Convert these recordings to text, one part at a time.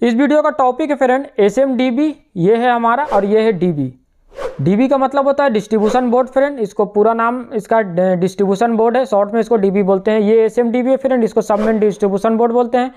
इस वीडियो का टॉपिक है friend S M D B ये है हमारा और ये है डी बी डी बी का मतलब होता है डिस्ट्रीब्यूशन बोर्ड फ्रेंड इसको पूरा नाम इसका डिस्ट्रीब्यूशन बोर्ड है शॉर्ट में इसको डी बी बोलते हैं ये एस एम डी बी है फ्रेंड इसको में डिस्ट्रीब्यूशन बोर्ड बोलते हैं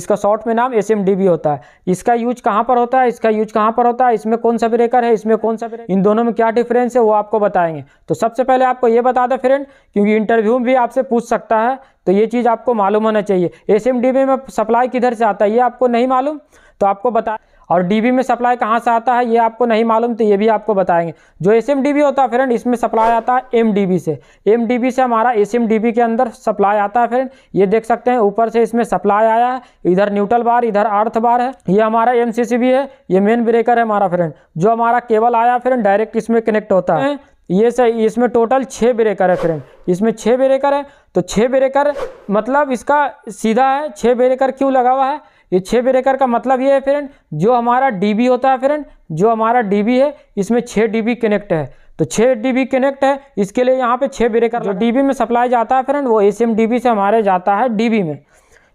इसका शॉर्ट में नाम एस एम डी बी होता है इसका यूज कहाँ पर होता है इसका यूज कहाँ पर होता है इसमें कौन सा ब्रेकर है इसमें कौन सा ब्रेकर इन दोनों में क्या डिफरेंस है वो आपको बताएंगे तो सबसे पहले आपको ये बता दें फ्रेंड क्योंकि इंटरव्यू में भी आपसे पूछ सकता है तो ये चीज़ आपको मालूम होना चाहिए एस में सप्लाई किधर से आता है ये आपको नहीं मालूम तो आपको बता और डीबी में सप्लाई कहाँ से आता है ये आपको नहीं मालूम तो ये भी आपको बताएंगे जो एस होता है फ्रेंड इसमें सप्लाई आता है एम से एम से हमारा एस के अंदर सप्लाई आता है फ्रेंड ये देख सकते हैं ऊपर से इसमें सप्लाई आया है इधर न्यूट्रल बार इधर अर्थ बार है ये हमारा एम है ये मेन ब्रेकर है हमारा फ्रेंड जो हमारा केबल आया फ्रेंड डायरेक्ट इसमें कनेक्ट होता है ये सही इसमें टोटल छः ब्रेकर है फ्रेंड इसमें छः ब्रेकर है तो छः ब्रेकर मतलब इसका सीधा है छः ब्रेकर क्यों लगा हुआ है ये छः ब्रेकर का मतलब ये है फ्रेंड जो हमारा डीबी होता है फ्रेंड जो हमारा डीबी है इसमें छः डीबी कनेक्ट है तो छः डीबी कनेक्ट है इसके लिए यहाँ पे छः ब्रेकर जो डीबी में सप्लाई जाता है फ्रेंड वो एस से हमारे जाता है डी में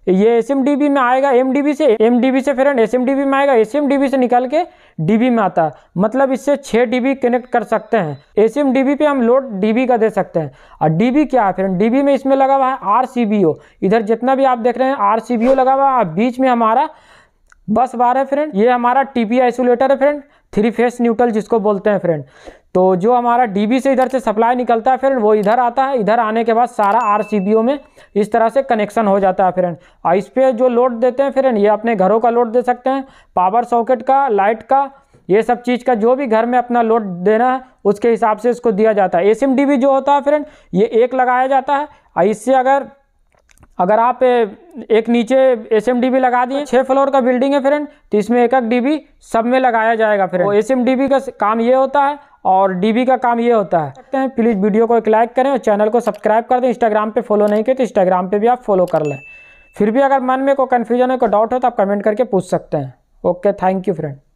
ये एस में आएगा एम से एम से फ्रेंड एस में आएगा एस से निकाल के डीबी में आता है मतलब इससे छः बी कनेक्ट कर सकते हैं एस एम पे हम लोड बी का दे सकते हैं और बी क्या है फ्रेंड बी में इसमें लगा हुआ है आर इधर जितना भी आप देख रहे हैं आर लगा हुआ है बीच में हमारा बस बार है फ्रेंड ये हमारा टीपी आइसोलेटर है फ्रेंड थ्री फेस न्यूट्रल जिसको बोलते हैं फ्रेंड तो जो हमारा डीबी से इधर से सप्लाई निकलता है फ्रेंड वो इधर आता है इधर आने के बाद सारा आरसीबीओ में इस तरह से कनेक्शन हो जाता है फ्रेंड और इस पर जो लोड देते हैं फ्रेंड ये अपने घरों का लोड दे सकते हैं पावर सॉकेट का लाइट का ये सब चीज़ का जो भी घर में अपना लोड देना है उसके हिसाब से इसको दिया जाता है एस जो होता है फ्रेंड ये एक लगाया जाता है और इससे अगर अगर आप एक नीचे एस एम डी बी लगा दिए छः फ्लोर का बिल्डिंग है फ्रेंड तो इसमें एक एक डी बी सब में लगाया जाएगा friend S M D B का काम ये होता है और डीबी का काम ये होता है सकते हैं प्लीज़ वीडियो को एक लाइक करें और चैनल को सब्सक्राइब कर दें इंस्टाग्राम पे फॉलो नहीं किए तो इंस्टाग्राम पे भी आप फॉलो कर लें फिर भी अगर मन में कोई कन्फ्यूजन है कोई डाउट हो तो आप कमेंट करके पूछ सकते हैं ओके थैंक यू फ्रेंड